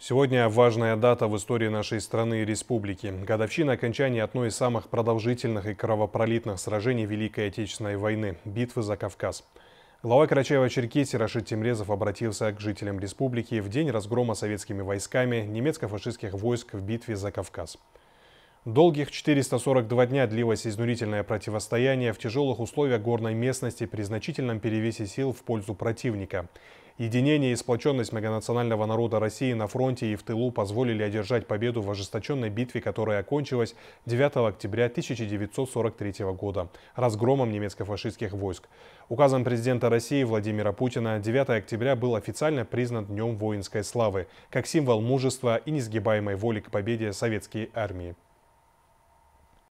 Сегодня важная дата в истории нашей страны и республики. Годовщина окончания одной из самых продолжительных и кровопролитных сражений Великой Отечественной войны – битвы за Кавказ. Глава Карачаева-Черкесии Рашид Тимрезов обратился к жителям республики в день разгрома советскими войсками немецко-фашистских войск в битве за Кавказ. Долгих 442 дня длилось изнурительное противостояние в тяжелых условиях горной местности при значительном перевесе сил в пользу противника. Единение и сплоченность многонационального народа России на фронте и в тылу позволили одержать победу в ожесточенной битве, которая окончилась 9 октября 1943 года разгромом немецко-фашистских войск. Указом президента России Владимира Путина 9 октября был официально признан Днем воинской славы, как символ мужества и несгибаемой воли к победе советской армии.